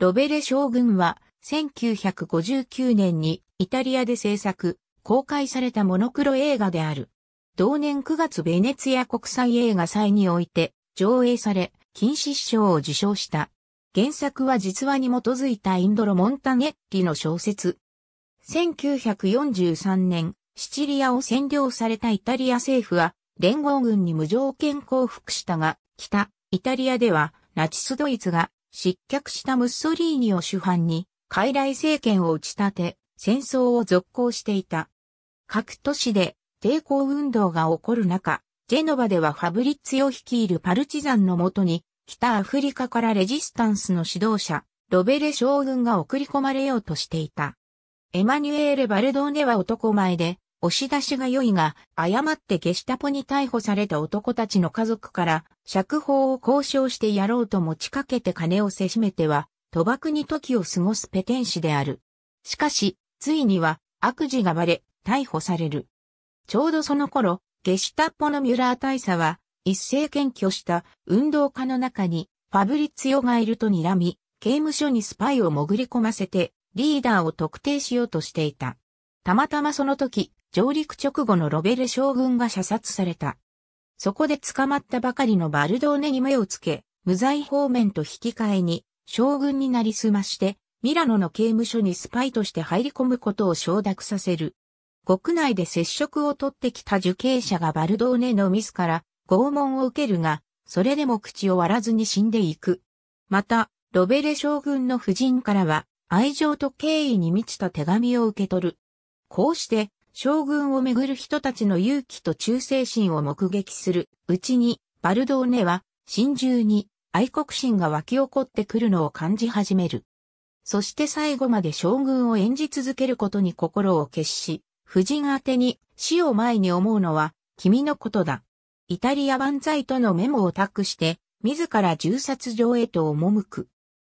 ロベレ将軍は、1959年にイタリアで制作、公開されたモノクロ映画である。同年9月ベネツィア国際映画祭において上映され、金獅子賞を受賞した。原作は実話に基づいたインドロ・モンタネッリの小説。1943年、シチリアを占領されたイタリア政府は、連合軍に無条件降伏したが、北、イタリアでは、ナチスドイツが失脚したムッソリーニを主犯に、傀儡政権を打ち立て、戦争を続行していた。各都市で抵抗運動が起こる中、ジェノバではファブリッツィを率いるパルチザンのもとに、北アフリカからレジスタンスの指導者、ロベレ将軍が送り込まれようとしていた。エマニュエール・バルドーネは男前で、押し出しが良いが、誤ってゲシュタポに逮捕された男たちの家族から、釈放を交渉してやろうと持ちかけて金をせしめては、賭博に時を過ごすペテン師である。しかし、ついには、悪事がバレ、逮捕される。ちょうどその頃、ゲシュタポのミュラー大佐は、一斉検挙した運動家の中に、ファブリツヨがいると睨み、刑務所にスパイを潜り込ませて、リーダーを特定しようとしていた。たまたまその時、上陸直後のロベル将軍が射殺された。そこで捕まったばかりのバルドーネに目をつけ、無罪方面と引き換えに、将軍になりすまして、ミラノの刑務所にスパイとして入り込むことを承諾させる。国内で接触を取ってきた受刑者がバルドーネのミスから拷問を受けるが、それでも口を割らずに死んでいく。また、ロベレ将軍の夫人からは、愛情と敬意に満ちた手紙を受け取る。こうして、将軍をめぐる人たちの勇気と忠誠心を目撃するうちに、バルドーネは、真珠に愛国心が湧き起こってくるのを感じ始める。そして最後まで将軍を演じ続けることに心を決し、夫人宛てに死を前に思うのは君のことだ。イタリア万歳とのメモを託して、自ら銃殺場へと赴く。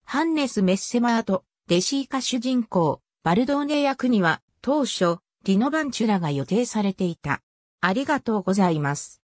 ハンネス・メッセマート、弟子以下主人公、バルドーネ役には、当初、リノバンチュラが予定されていた。ありがとうございます。